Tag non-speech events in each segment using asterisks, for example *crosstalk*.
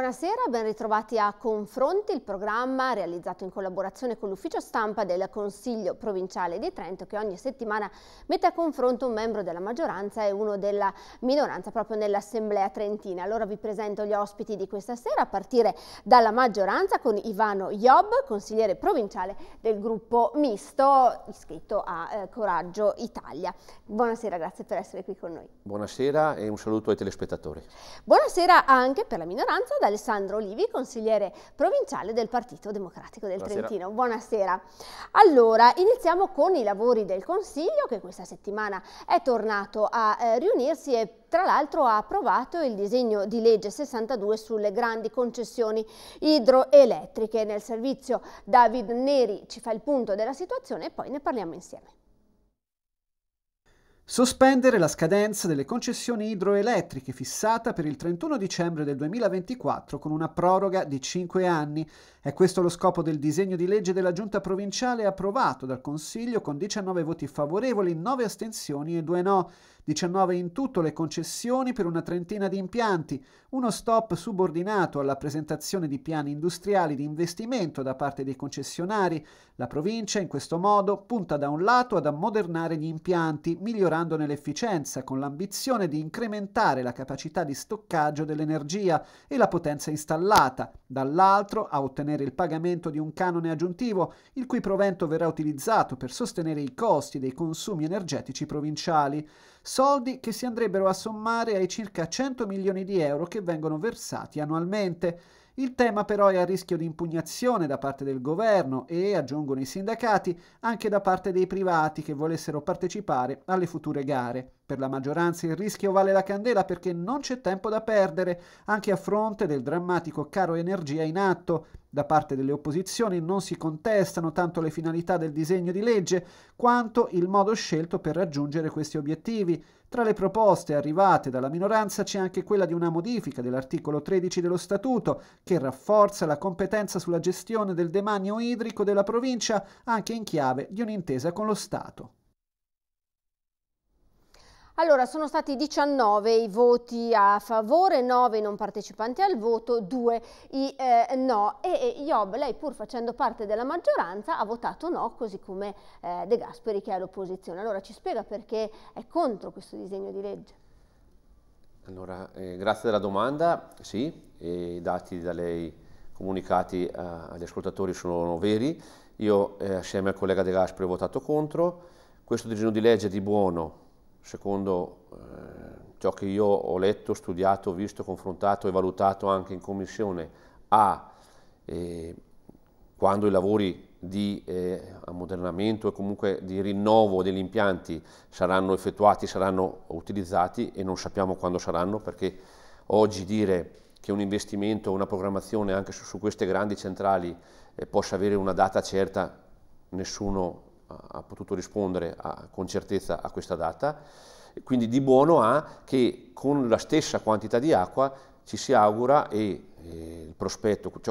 Buonasera, ben ritrovati a Confronti, il programma realizzato in collaborazione con l'ufficio stampa del Consiglio Provinciale di Trento che ogni settimana mette a confronto un membro della maggioranza e uno della minoranza proprio nell'Assemblea Trentina. Allora vi presento gli ospiti di questa sera a partire dalla maggioranza con Ivano Job, consigliere provinciale del gruppo misto iscritto a eh, Coraggio Italia. Buonasera, grazie per essere qui con noi. Buonasera e un saluto ai telespettatori. Buonasera anche per la minoranza da Alessandro Olivi, consigliere provinciale del Partito Democratico del Buonasera. Trentino. Buonasera. Allora, iniziamo con i lavori del Consiglio che questa settimana è tornato a eh, riunirsi e tra l'altro ha approvato il disegno di legge 62 sulle grandi concessioni idroelettriche. Nel servizio David Neri ci fa il punto della situazione e poi ne parliamo insieme. Sospendere la scadenza delle concessioni idroelettriche fissata per il 31 dicembre del 2024 con una proroga di 5 anni. È questo lo scopo del disegno di legge della Giunta provinciale approvato dal Consiglio con 19 voti favorevoli, 9 astensioni e 2 no. 19 in tutto le concessioni per una trentina di impianti, uno stop subordinato alla presentazione di piani industriali di investimento da parte dei concessionari. La provincia in questo modo punta da un lato ad ammodernare gli impianti, migliorando migliorandone l'efficienza con l'ambizione di incrementare la capacità di stoccaggio dell'energia e la potenza installata, dall'altro a ottenere il pagamento di un canone aggiuntivo il cui provento verrà utilizzato per sostenere i costi dei consumi energetici provinciali, soldi che si andrebbero a sommare ai circa 100 milioni di euro che vengono versati annualmente. Il tema però è a rischio di impugnazione da parte del governo e, aggiungono i sindacati, anche da parte dei privati che volessero partecipare alle future gare. Per la maggioranza il rischio vale la candela perché non c'è tempo da perdere, anche a fronte del drammatico caro energia in atto, da parte delle opposizioni non si contestano tanto le finalità del disegno di legge quanto il modo scelto per raggiungere questi obiettivi. Tra le proposte arrivate dalla minoranza c'è anche quella di una modifica dell'articolo 13 dello Statuto che rafforza la competenza sulla gestione del demanio idrico della provincia anche in chiave di un'intesa con lo Stato. Allora, sono stati 19 i voti a favore, 9 i non partecipanti al voto, 2 i eh, no. E, Job, lei pur facendo parte della maggioranza, ha votato no, così come eh, De Gasperi che è all'opposizione. Allora, ci spiega perché è contro questo disegno di legge? Allora, eh, grazie della domanda. Sì, i dati da lei comunicati eh, agli ascoltatori sono veri. Io, eh, assieme al collega De Gasperi, ho votato contro. Questo disegno di legge di buono secondo eh, ciò che io ho letto, studiato, visto, confrontato e valutato anche in commissione, a eh, quando i lavori di eh, ammodernamento e comunque di rinnovo degli impianti saranno effettuati, saranno utilizzati e non sappiamo quando saranno perché oggi dire che un investimento, una programmazione anche su, su queste grandi centrali eh, possa avere una data certa, nessuno ha potuto rispondere a, con certezza a questa data. Quindi di buono ha che con la stessa quantità di acqua ci si augura e eh, ciò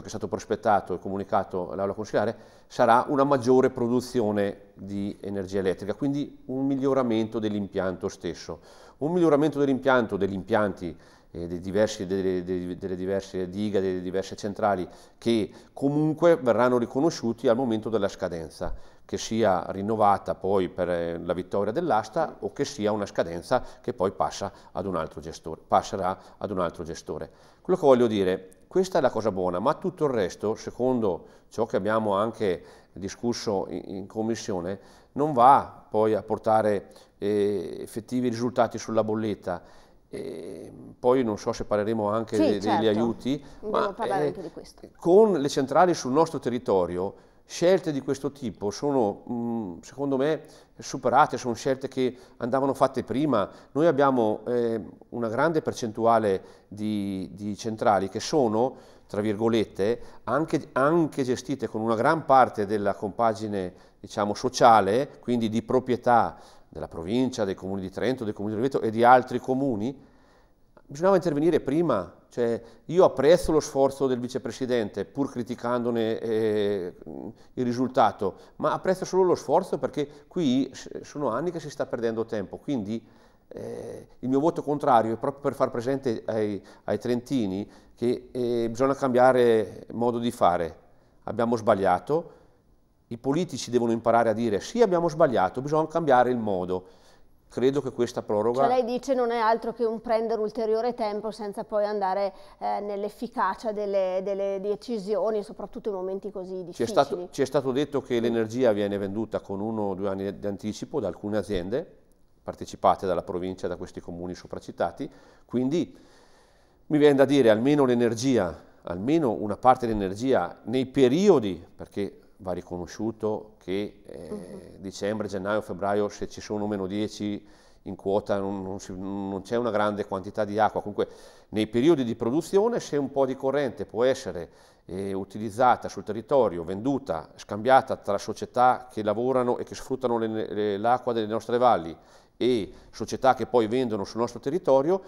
che è stato prospettato e comunicato all'Aula Consigliare sarà una maggiore produzione di energia elettrica, quindi un miglioramento dell'impianto stesso un miglioramento dell'impianto, degli impianti, eh, dei diversi, delle, delle, delle, diverse diga, delle diverse centrali, che comunque verranno riconosciuti al momento della scadenza, che sia rinnovata poi per eh, la vittoria dell'asta o che sia una scadenza che poi passa ad un altro gestore, passerà ad un altro gestore. Quello che voglio dire, questa è la cosa buona, ma tutto il resto, secondo ciò che abbiamo anche discusso in, in commissione, non va poi a portare eh, effettivi risultati sulla bolletta. E poi non so se parleremo anche sì, degli certo. aiuti, Dobbiamo ma eh, con le centrali sul nostro territorio scelte di questo tipo sono, mm, secondo me, superate, sono scelte che andavano fatte prima. Noi abbiamo eh, una grande percentuale di, di, centrali che sono, tra virgolette, anche, anche, gestite con una gran parte della compagine diciamo, sociale, quindi di proprietà della provincia, dei comuni di Trento, dei comuni di Veneto e di altri comuni, bisognava intervenire prima. Cioè, io apprezzo lo sforzo del vicepresidente, pur criticandone eh, il risultato, ma apprezzo solo lo sforzo perché qui sono anni che si sta perdendo tempo. Quindi eh, il mio voto contrario è proprio per far presente ai, ai trentini che eh, bisogna cambiare modo di fare. Abbiamo sbagliato, i politici devono imparare a dire sì abbiamo sbagliato, bisogna cambiare il modo credo che questa proroga... Cioè lei dice non è altro che un prendere ulteriore tempo senza poi andare eh, nell'efficacia delle, delle, decisioni, soprattutto in momenti così difficili. Ci è stato, ci è stato detto che l'energia viene venduta con uno o due anni di anticipo da alcune aziende partecipate dalla provincia, da questi comuni sopracitati, quindi mi viene da dire almeno l'energia, almeno una parte dell'energia nei periodi, perché va riconosciuto che eh, uh-huh. dicembre, gennaio, febbraio, se ci sono meno 10 in quota non, non, si, non, c'è una grande quantità di acqua. Comunque nei periodi di produzione se un po' di corrente può essere eh, utilizzata sul territorio, venduta, scambiata tra società che lavorano e che sfruttano le, le, l'acqua delle nostre valli e società che poi vendono sul nostro territorio,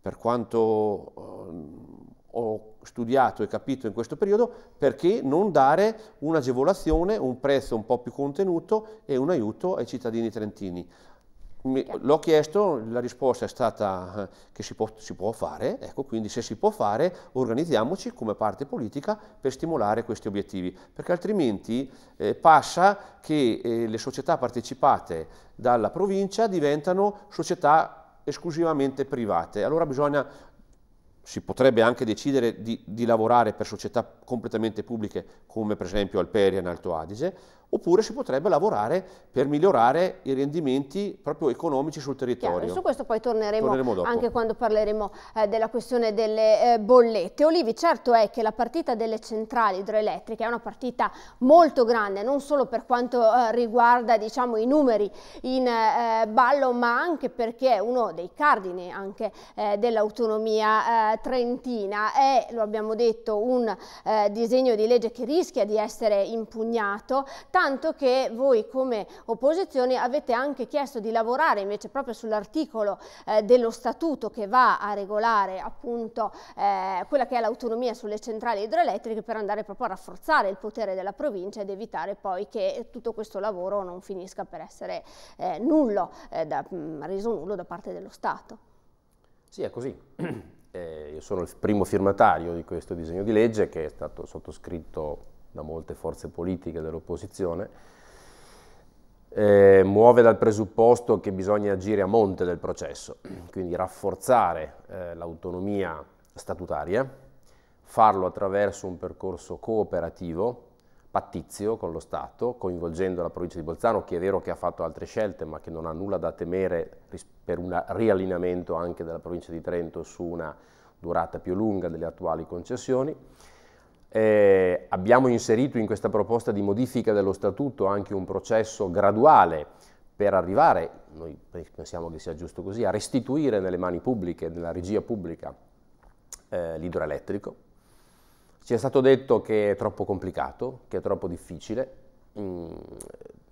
per quanto eh, ho studiato e capito in questo periodo, perché non dare un'agevolazione, un prezzo un po' più contenuto e un aiuto ai cittadini trentini. L'ho chiesto, la risposta è stata eh, che si può, si può, fare, ecco, quindi se si può fare organizziamoci come parte politica per stimolare questi obiettivi, perché altrimenti eh, passa che eh, le società partecipate dalla provincia diventano società esclusivamente private. Allora bisogna si potrebbe anche decidere di, di, lavorare per società completamente pubbliche come per esempio Alperia in Alto Adige, oppure si potrebbe lavorare per migliorare i rendimenti proprio economici sul territorio. Chiaro, su questo poi torneremo, torneremo anche quando parleremo eh, della questione delle eh, bollette. Olivi, certo è che la partita delle centrali idroelettriche è una partita molto grande, non solo per quanto eh, riguarda diciamo, i numeri in eh, ballo, ma anche perché è uno dei cardini eh, dell'autonomia eh, eh, trentina. È, lo abbiamo detto, un eh, disegno di legge che rischia di essere impugnato, tanto che voi come opposizione avete anche chiesto di lavorare invece proprio sull'articolo eh, dello statuto che va a regolare appunto eh, quella che è l'autonomia sulle centrali idroelettriche per andare proprio a rafforzare il potere della provincia ed evitare poi che tutto questo lavoro non finisca per essere eh, nullo, eh, da, mm, reso nullo da parte dello Stato. Sì, è così. *clears throat* Eh, io sono il primo firmatario di questo disegno di legge che è stato sottoscritto da molte forze politiche dell'opposizione. Eh, muove dal presupposto che bisogna agire a monte del processo, quindi rafforzare eh, l'autonomia statutaria, farlo attraverso un percorso cooperativo, pattizio con lo Stato, coinvolgendo la provincia di Bolzano, che è vero che ha fatto altre scelte, ma che non ha nulla da temere rispetto per un riallineamento anche della provincia di Trento su una durata più lunga delle attuali concessioni. Eh, abbiamo inserito in questa proposta di modifica dello statuto anche un processo graduale per arrivare, noi pensiamo che sia giusto così, a restituire nelle mani pubbliche, nella regia pubblica, eh, l'idroelettrico. Ci è stato detto che è troppo complicato, che è troppo difficile, mm,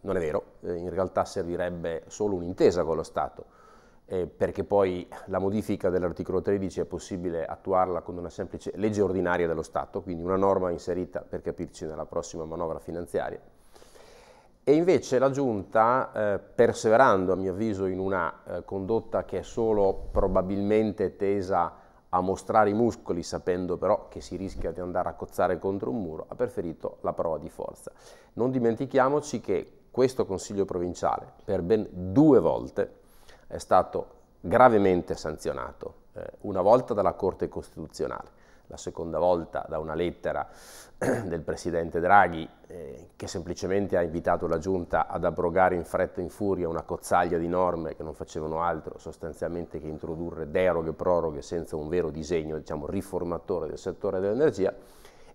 non è vero, eh, in realtà servirebbe solo un'intesa con lo Stato, eh, perché poi la modifica dell'articolo 13 è possibile attuarla con una semplice legge ordinaria dello Stato, quindi una norma inserita per capirci nella prossima manovra finanziaria. E invece la Giunta, eh, perseverando a mio avviso in una eh, condotta che è solo probabilmente tesa a mostrare i muscoli, sapendo però che si rischia di andare a cozzare contro un muro, ha preferito la prova di forza. Non dimentichiamoci che questo Consiglio provinciale, per ben due volte, è stato gravemente sanzionato, eh, una volta dalla Corte Costituzionale, la seconda volta da una lettera *clears throat* del Presidente Draghi eh, che semplicemente ha invitato la Giunta ad abrogare in fretta e in furia una cozzaglia di norme che non facevano altro sostanzialmente che introdurre deroghe e proroghe senza un vero disegno diciamo, riformatore del settore dell'energia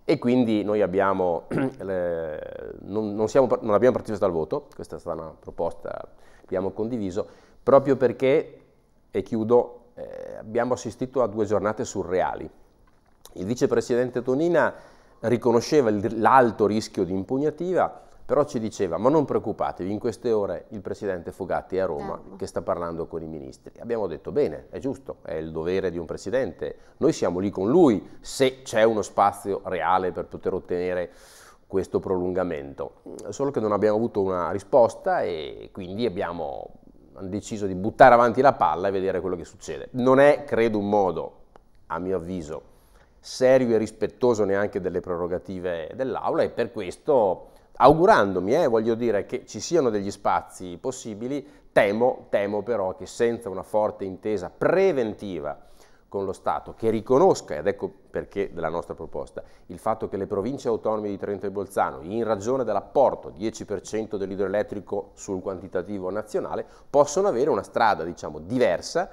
e quindi noi abbiamo, *clears throat* le, non, non, siamo, non abbiamo partito dal voto, questa è stata una proposta che abbiamo condiviso, proprio perché, e chiudo, eh, abbiamo assistito a due giornate surreali. Il vicepresidente Tonina riconosceva l'alto rischio di impugnativa, però ci diceva, ma non preoccupatevi, in queste ore il Presidente Fogatti è a Roma che sta parlando con i ministri. Abbiamo detto bene, è giusto, è il dovere di un Presidente, noi siamo lì con lui se c'è uno spazio reale per poter ottenere questo prolungamento, solo che non abbiamo avuto una risposta e quindi abbiamo hanno deciso di buttare avanti la palla e vedere quello che succede. Non è, credo, un modo, a mio avviso, serio e rispettoso neanche delle prerogative dell'Aula e per questo, augurandomi, eh, voglio dire, che ci siano degli spazi possibili, temo, temo però che senza una forte intesa preventiva con lo Stato, che riconosca, ed ecco perché della nostra proposta, il fatto che le province autonome di Trento e Bolzano, in ragione dell'apporto 10% dell'idroelettrico sul quantitativo nazionale, possono avere una strada diciamo, diversa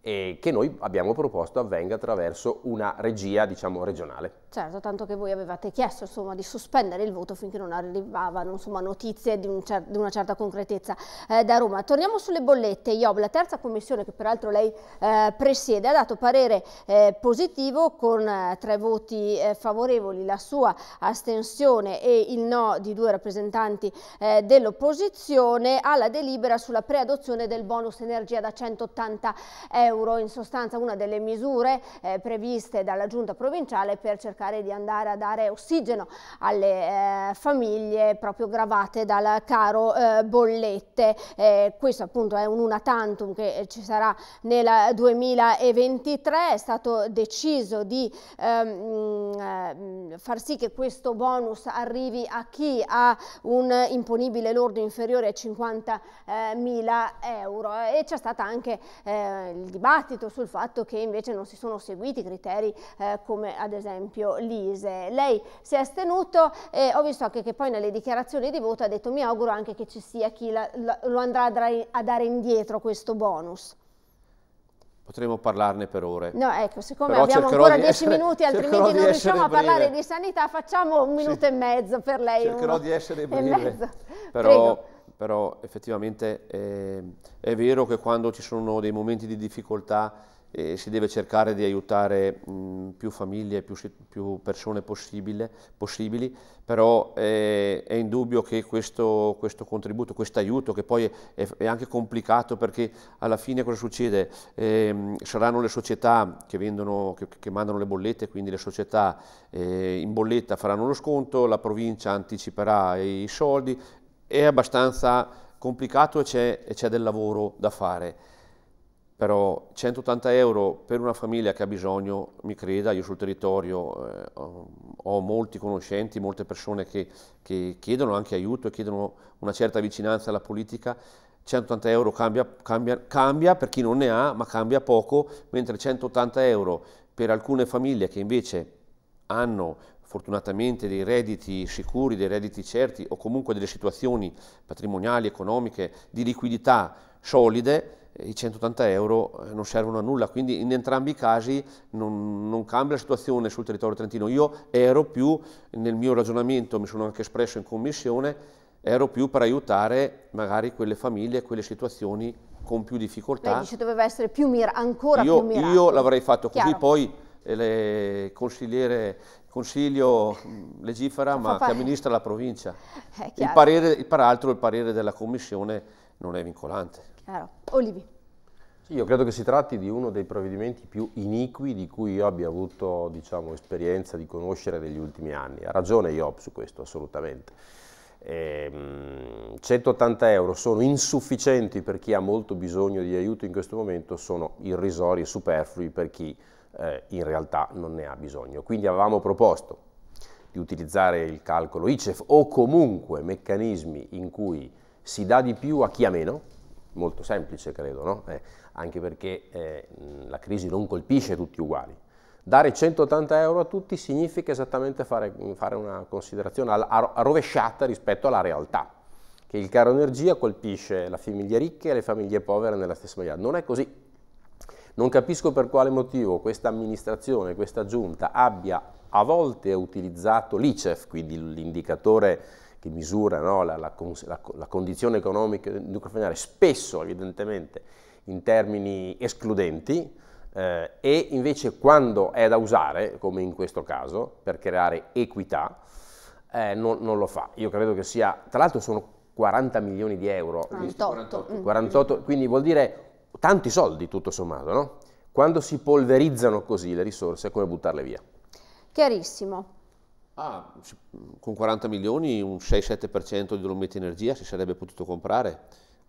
e che noi abbiamo proposto avvenga attraverso una regia diciamo, regionale. Certo, tanto che voi avevate chiesto insomma, di sospendere il voto finché non arrivavano insomma, notizie di, un cer di, una certa concretezza eh, da Roma. Torniamo sulle bollette. IOB, la terza commissione che peraltro lei eh, presiede, ha dato parere eh, positivo con eh, tre voti eh, favorevoli, la sua astensione e il no di due rappresentanti eh, dell'opposizione alla delibera sulla preadozione del bonus energia da 180 euro, in sostanza una delle misure previste dalla giunta provinciale per cercare cercare di andare a dare ossigeno alle eh, famiglie proprio gravate dal caro eh, bollette. Eh, questo appunto è un una tantum che ci sarà nel 2023, è stato deciso di ehm, mm, eh, far sì che questo bonus arrivi a chi ha un imponibile lordo inferiore a 50.000 euro e c'è stato anche eh, il dibattito sul fatto che invece non si sono seguiti criteri eh, come ad esempio Lise. Lei si è astenuto e ho visto anche che poi nelle dichiarazioni di voto ha detto mi auguro anche che ci sia chi la, la, lo andrà a dare indietro questo bonus. Potremmo parlarne per ore. No, ecco, siccome Però abbiamo ancora dieci essere, minuti, altrimenti non riusciamo a parlare di sanità, facciamo un minuto sì. e mezzo per lei. Cercherò uno. di essere breve. Però, però, effettivamente eh, è vero che quando ci sono dei momenti di difficoltà eh, si deve cercare di aiutare mh, più famiglie, più, più persone possibili, però eh, è indubbio che questo, questo contributo, questo aiuto, che poi è, è, anche complicato perché alla fine cosa succede? Eh, saranno le società che, vendono, che, che, mandano le bollette, quindi le società eh, in bolletta faranno lo sconto, la provincia anticiperà i soldi, è abbastanza complicato e c'è del lavoro da fare però 180 euro per una famiglia che ha bisogno, mi creda, io sul territorio eh, ho molti conoscenti, molte persone che, che, chiedono anche aiuto e chiedono una certa vicinanza alla politica, 180 euro cambia, cambia, cambia per chi non ne ha, ma cambia poco, mentre 180 euro per alcune famiglie che invece hanno fortunatamente dei redditi sicuri, dei redditi certi o comunque delle situazioni patrimoniali, economiche, di liquidità solide, eh, i 180 euro eh, non servono a nulla, quindi in entrambi i casi non, non, cambia la situazione sul territorio trentino. Io ero più, nel mio ragionamento, mi sono anche espresso in commissione, ero più per aiutare magari quelle famiglie, quelle situazioni con più difficoltà. Lei dice doveva essere più mira, ancora io, più mirato. Io l'avrei fatto così, Chiaro. poi eh, le consigliere consiglio mm, legifera ma che amministra la provincia. Il parere, peraltro il parere della commissione non è vincolante. Chiaro. Olivi. Sì, io credo che si tratti di uno dei provvedimenti più iniqui di cui io abbia avuto diciamo, esperienza di conoscere negli ultimi anni. Ha ragione Iop su questo, assolutamente. Ehm, 180 euro sono insufficienti per chi ha molto bisogno di aiuto in questo momento, sono irrisori e superflui per chi eh, in realtà non ne ha bisogno. Quindi avevamo proposto di utilizzare il calcolo ICEF o comunque meccanismi in cui si dà di più a chi ha meno, molto semplice, credo, no? eh, anche perché eh, la crisi non colpisce tutti uguali. Dare 180 euro a tutti significa esattamente fare, fare una considerazione rovesciata rispetto alla realtà, che il caro energia colpisce le famiglie ricche e le famiglie povere nella stessa maniera. Non è così. Non capisco per quale motivo questa amministrazione, questa giunta abbia a volte utilizzato l'ICEF, quindi l'indicatore che misura no, la, la, la, la, condizione economica nucleofamiliare, spesso evidentemente in termini escludenti, eh, e invece quando è da usare, come in questo caso, per creare equità, eh, non, non, lo fa. Io credo che sia, tra l'altro sono 40 milioni di euro, 48. 48 quindi vuol dire tanti soldi tutto sommato, no? Quando si polverizzano così le risorse è come buttarle via. Chiarissimo. Ah, con 40 milioni un 6-7% di Dolomiti Energia si sarebbe potuto comprare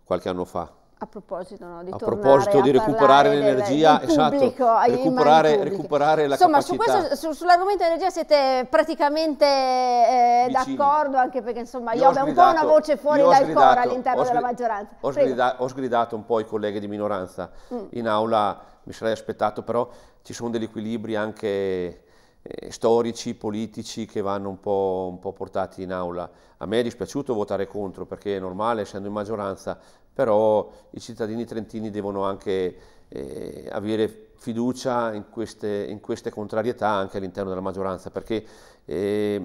qualche anno fa. A proposito, no, di, a proposito a di recuperare l'energia, esatto, pubblico, recuperare, recuperare la Insomma, capacità. Insomma, su su, sull'argomento energia siete praticamente eh, d'accordo, anche perché insomma io, io ho, ho un po' una voce fuori dal sgridato, coro all'interno della maggioranza. Ho, sgrida, ho sgridato un po' i colleghi di minoranza mm. in aula, mi sarei aspettato, però ci sono degli equilibri anche eh, storici, politici che vanno un po', un po', portati in aula. A me è dispiaciuto votare contro perché è normale essendo in maggioranza, però i cittadini trentini devono anche eh, avere fiducia in queste, in queste, contrarietà anche all'interno della maggioranza perché eh,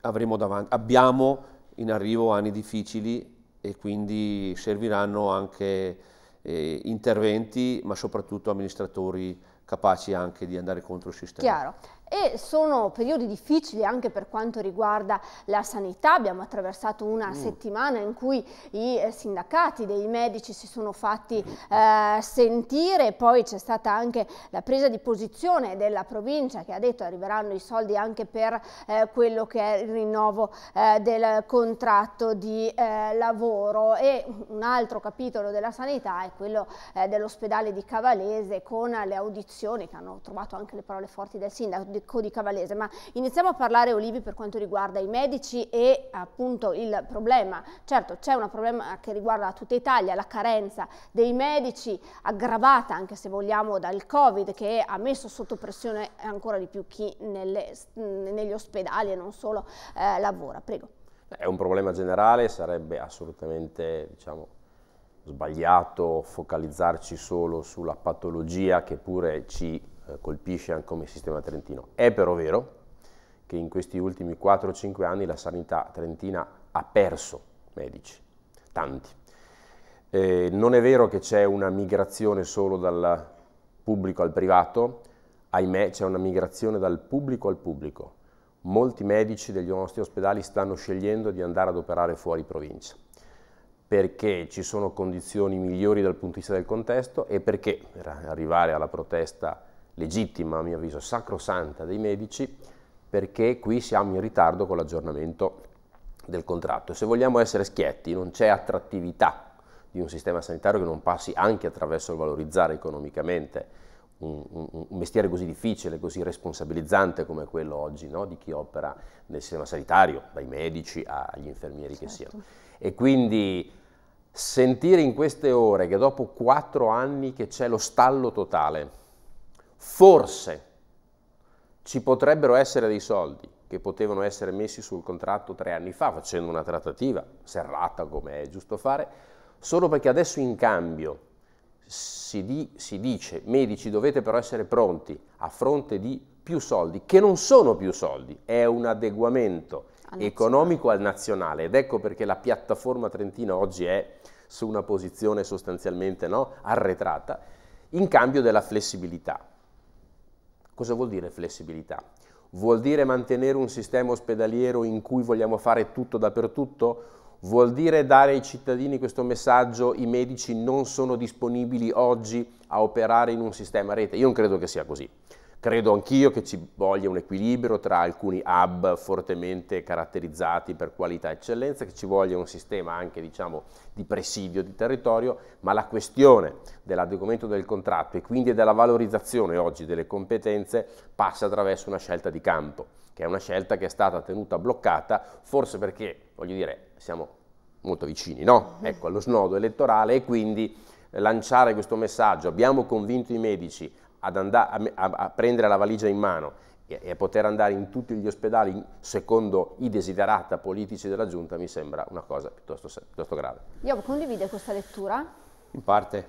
davanti, abbiamo in arrivo anni difficili e quindi serviranno anche eh, interventi, ma soprattutto amministratori capaci anche di andare contro il sistema. Chiaro e sono periodi difficili anche per quanto riguarda la sanità, abbiamo attraversato una mm. settimana in cui i eh, sindacati dei medici si sono fatti eh, sentire, poi c'è stata anche la presa di posizione della provincia che ha detto arriveranno i soldi anche per eh, quello che è il rinnovo eh, del contratto di eh, lavoro e un altro capitolo della sanità è quello eh, dell'ospedale di Cavalese con le audizioni che hanno trovato anche le parole forti del sindaco medico di Cavalese, ma iniziamo a parlare, Olivi, per quanto riguarda i medici e appunto il problema. Certo, c'è un problema che riguarda tutta Italia, la carenza dei medici, aggravata anche se vogliamo dal Covid, che ha messo sotto pressione ancora di più chi nelle, negli ospedali e non solo eh, lavora. Prego. È un problema generale, sarebbe assolutamente diciamo, sbagliato focalizzarci solo sulla patologia che pure ci eh, colpisce anche come sistema trentino. È però vero che in questi ultimi 4-5 anni la sanità trentina ha perso medici, tanti. Eh, non è vero che c'è una migrazione solo dal pubblico al privato, ahimè c'è una migrazione dal pubblico al pubblico. Molti medici degli nostri ospedali stanno scegliendo di andare ad operare fuori provincia perché ci sono condizioni migliori dal punto di vista del contesto e perché per arrivare alla protesta legittima, a mio avviso, sacrosanta dei medici, perché qui siamo in ritardo con l'aggiornamento del contratto. Se vogliamo essere schietti, non c'è attrattività di un sistema sanitario che non passi anche attraverso il valorizzare economicamente un, un, un, mestiere così difficile, così responsabilizzante come quello oggi no? di chi opera nel sistema sanitario, dai medici agli infermieri certo. che siano. Certo. E quindi sentire in queste ore che dopo quattro anni che c'è lo stallo totale forse ci potrebbero essere dei soldi che potevano essere messi sul contratto tre anni fa facendo una trattativa serrata come è giusto fare, solo perché adesso in cambio si, di, si, dice medici dovete però essere pronti a fronte di più soldi, che non sono più soldi, è un adeguamento al economico al nazionale ed ecco perché la piattaforma trentina oggi è su una posizione sostanzialmente no, arretrata in cambio della flessibilità. Cosa vuol dire flessibilità? Vuol dire mantenere un sistema ospedaliero in cui vogliamo fare tutto dappertutto? Vuol dire dare ai cittadini questo messaggio, i medici non sono disponibili oggi a operare in un sistema a rete? Io non credo che sia così. Credo anch'io che ci voglia un equilibrio tra alcuni hub fortemente caratterizzati per qualità e eccellenza, che ci voglia un sistema anche diciamo, di presidio di territorio, ma la questione dell'adeguamento del contratto e quindi della valorizzazione oggi delle competenze passa attraverso una scelta di campo, che è una scelta che è stata tenuta bloccata, forse perché, voglio dire, siamo molto vicini no? Mm-hmm. ecco, allo snodo elettorale e quindi lanciare questo messaggio, abbiamo convinto i medici ad andare, a, a, prendere la valigia in mano e, e, a poter andare in tutti gli ospedali secondo i desiderata politici della giunta mi sembra una cosa piuttosto, piuttosto grave. Io condivido questa lettura? In parte,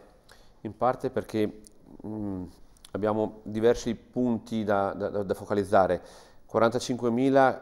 in parte perché mh, mm, abbiamo diversi punti da, da, da focalizzare. 45.000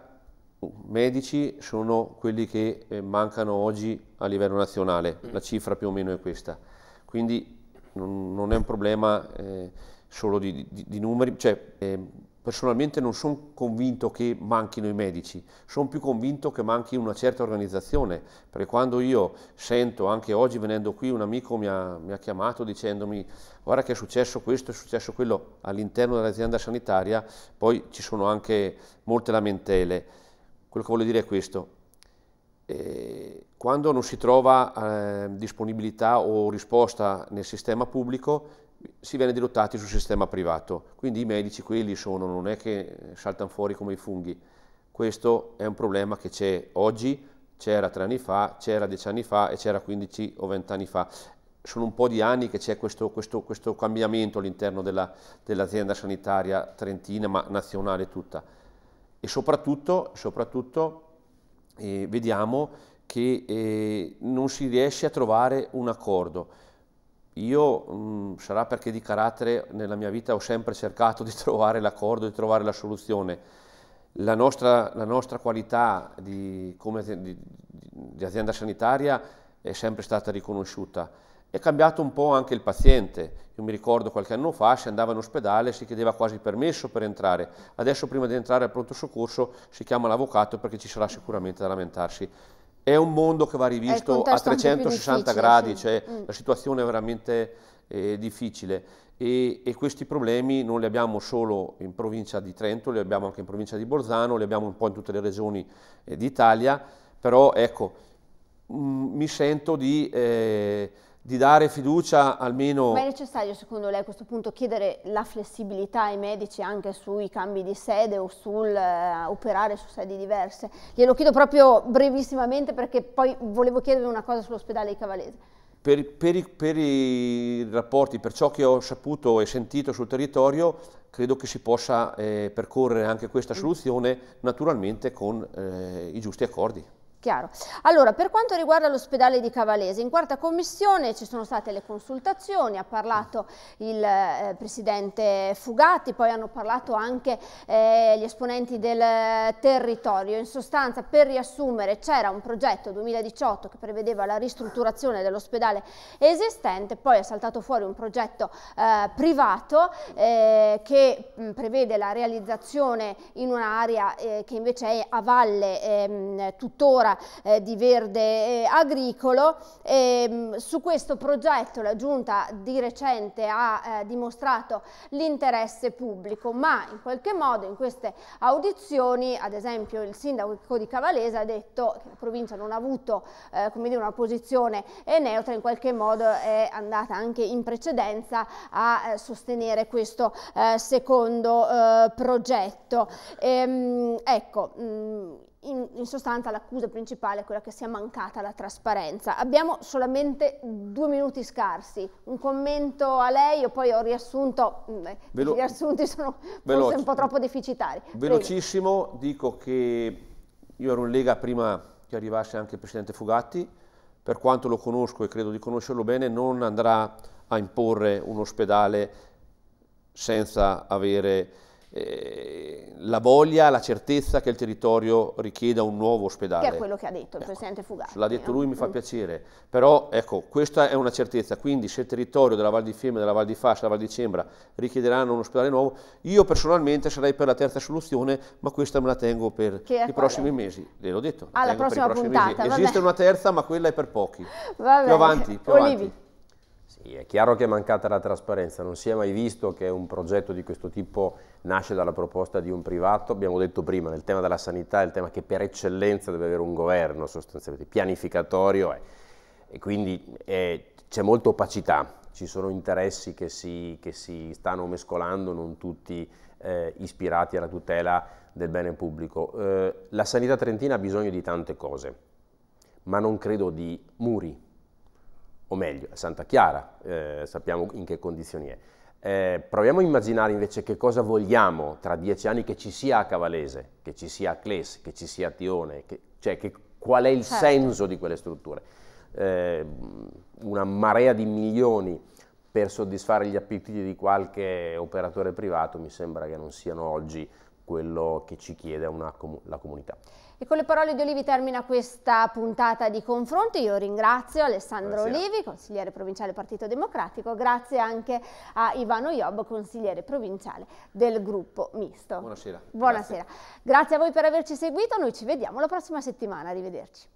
medici sono quelli che eh, mancano oggi a livello nazionale, la cifra più o meno è questa. Quindi non, non è un problema eh, solo di, di, di numeri, cioè, eh, personalmente non sono convinto che manchino i medici, sono più convinto che manchi una certa organizzazione, perché quando io sento, anche oggi venendo qui, un amico mi ha, mi ha chiamato dicendomi guarda che è successo questo, è successo quello all'interno dell'azienda sanitaria, poi ci sono anche molte lamentele. Quello che voglio dire è questo, eh, quando non si trova eh, disponibilità o risposta nel sistema pubblico, si viene dirottati sul sistema privato. Quindi i medici quelli sono, non è che saltano fuori come i funghi. Questo è un problema che c'è oggi, c'era tre anni fa, c'era dieci anni fa e c'era quindici o vent'anni fa. Sono un po' di anni che c'è questo, questo, questo cambiamento all'interno della, dell'azienda sanitaria trentina, ma nazionale tutta. E soprattutto, soprattutto eh, vediamo che eh, non si riesce a trovare un accordo io, mh, mm, sarà perché di carattere, nella mia vita ho sempre cercato di *laughs* trovare l'accordo, di trovare la soluzione. La nostra, la nostra qualità di, come, di, di azienda sanitaria è sempre stata riconosciuta. È cambiato un po' anche il paziente. Io mi ricordo qualche anno fa, si andava in ospedale e si chiedeva quasi permesso per entrare. Adesso prima di entrare al pronto soccorso si chiama l'avvocato perché ci sarà sicuramente da lamentarsi è un mondo che va rivisto a 360 gradi, sì. cioè mm. la situazione è veramente eh, difficile e, e, questi problemi non li abbiamo solo in provincia di Trento, li abbiamo anche in provincia di Bolzano, li abbiamo un po' in tutte le regioni eh, d'Italia, però ecco, mh, mm, mi sento di... Eh, di dare fiducia almeno... Ma è necessario secondo lei a questo punto chiedere la flessibilità ai medici anche sui cambi di sede o sul uh, operare su sedi diverse? Glielo chiedo proprio brevissimamente perché poi volevo chiedere una cosa sull'ospedale di Cavalese. Per, per, i, per, i, rapporti, per ciò che ho saputo e sentito sul territorio, credo che si possa eh, percorrere anche questa mm. soluzione naturalmente con eh, i giusti accordi. Chiaro. Allora, per quanto riguarda l'ospedale di Cavalese, in quarta commissione ci sono state le consultazioni, ha parlato il eh, presidente Fugatti, poi hanno parlato anche eh, gli esponenti del territorio. In sostanza, per riassumere, c'era un progetto 2018 che prevedeva la ristrutturazione dell'ospedale esistente, poi è saltato fuori un progetto eh, privato eh, che mh, prevede la realizzazione in un'area eh, che invece è a valle ehm, tuttora eh, di verde eh, agricolo. E, ehm, su questo progetto la Giunta di recente ha eh, dimostrato l'interesse pubblico, ma in qualche modo in queste audizioni, ad esempio il sindaco di Cavalese ha detto che la provincia non ha avuto eh, dire, una posizione eh, neutra, in qualche modo è andata anche in precedenza a eh, sostenere questo secondo progetto. Ehm, ecco, mh, mm, in, in, sostanza l'accusa principale è quella che sia mancata la trasparenza. Abbiamo solamente due minuti scarsi, un commento a lei, io poi ho riassunto, mm, Velo- i riassunti sono forse un po' troppo deficitari. Velocissimo, Prego. dico che io ero in Lega prima che arrivasse anche il Presidente Fugatti, per quanto lo conosco e credo di conoscerlo bene, non andrà a imporre un ospedale senza avere eh, la voglia, la certezza che il territorio richieda un nuovo ospedale. Che è quello che ha detto il ecco, Presidente Fugati. L'ha detto lui, mi fa mm. piacere, però ecco, questa è una certezza, quindi se il territorio della Val di Fiemme, della Val di Fascia, della Val di Cembra richiederanno un ospedale nuovo, io personalmente sarei per la terza soluzione, ma questa me la tengo per i prossimi mesi, le l'ho detto. Alla prossima puntata. Esiste una terza, ma quella è per pochi. Va più bene. avanti, più Olivi. avanti. È chiaro che è mancata la trasparenza, non si è mai visto che un progetto di questo tipo nasce dalla proposta di un privato, abbiamo detto prima, nel tema della sanità è il tema che per eccellenza deve avere un governo sostanzialmente, pianificatorio è. e quindi c'è molta opacità, ci sono interessi che si, che si stanno mescolando, non tutti eh, ispirati alla tutela del bene pubblico. Eh, la sanità trentina ha bisogno di tante cose, ma non credo di muri, o meglio, è Santa Chiara, eh, sappiamo in che condizioni è. Eh, proviamo a immaginare invece che cosa vogliamo tra dieci anni che ci sia a Cavalese, che ci sia a Cles, che ci sia a Tione, che, cioè che, qual è il certo. senso di quelle strutture. Eh, una marea di milioni per soddisfare gli appetiti di qualche operatore privato mi sembra che non siano oggi quello che ci chiede una, la comunità. E con le parole di Olivi termina questa puntata di confronto. Io ringrazio Alessandro grazie. Olivi, consigliere provinciale Partito Democratico, grazie anche a Ivano Iob, consigliere provinciale del gruppo misto. Buonasera. Buonasera. Grazie. grazie a voi per averci seguito, noi ci vediamo la prossima settimana, arrivederci.